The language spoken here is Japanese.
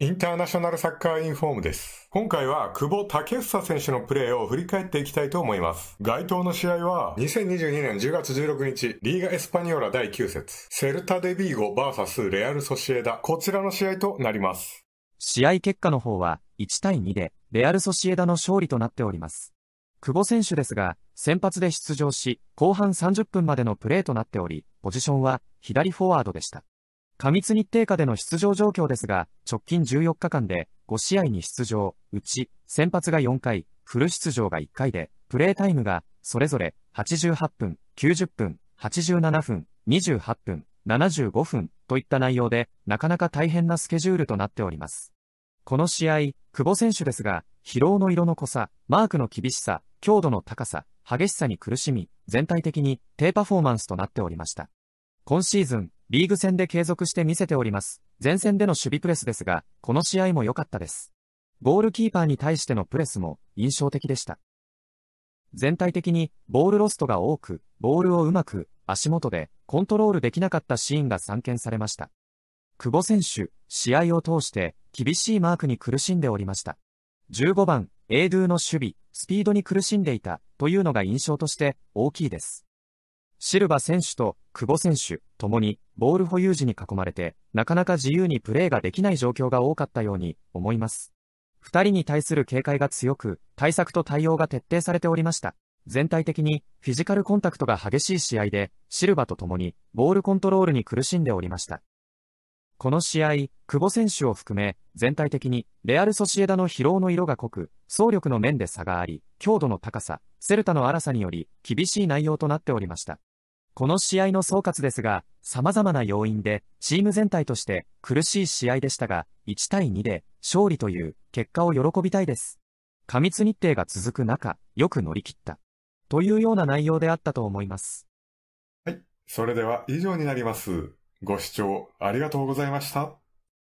インターナショナルサッカーインフォームです。今回は久保建英選手のプレーを振り返っていきたいと思います。該当の試合は2022年10月16日、リーガエスパニオラ第9節、セルタデビーゴ VS レアルソシエダ、こちらの試合となります。試合結果の方は1対2でレアルソシエダの勝利となっております。久保選手ですが、先発で出場し、後半30分までのプレーとなっており、ポジションは左フォワードでした。過密日程下での出場状況ですが、直近14日間で5試合に出場、うち先発が4回、フル出場が1回で、プレータイムがそれぞれ88分、90分、87分、28分、75分といった内容で、なかなか大変なスケジュールとなっております。この試合、久保選手ですが、疲労の色の濃さ、マークの厳しさ、強度の高さ、激しさに苦しみ、全体的に低パフォーマンスとなっておりました。今シーズン、リーグ戦で継続して見せております。前線での守備プレスですが、この試合も良かったです。ゴールキーパーに対してのプレスも印象的でした。全体的にボールロストが多く、ボールをうまく足元でコントロールできなかったシーンが散見されました。久保選手、試合を通して厳しいマークに苦しんでおりました。15番、エイドゥの守備、スピードに苦しんでいたというのが印象として大きいです。シルバ選手と久保選手、ともにボール保有時に囲まれて、なかなか自由にプレーができない状況が多かったように思います。二人に対する警戒が強く、対策と対応が徹底されておりました。全体的にフィジカルコンタクトが激しい試合で、シルバと共にボールコントロールに苦しんでおりました。この試合、久保選手を含め、全体的にレアル・ソシエダの疲労の色が濃く、総力の面で差があり、強度の高さ、セルタの荒さにより厳しい内容となっておりました。この試合の総括ですが、様々な要因で、チーム全体として苦しい試合でしたが、1対2で勝利という結果を喜びたいです。過密日程が続く中、よく乗り切った。というような内容であったと思います。はい。それでは以上になります。ご視聴ありがとうございました。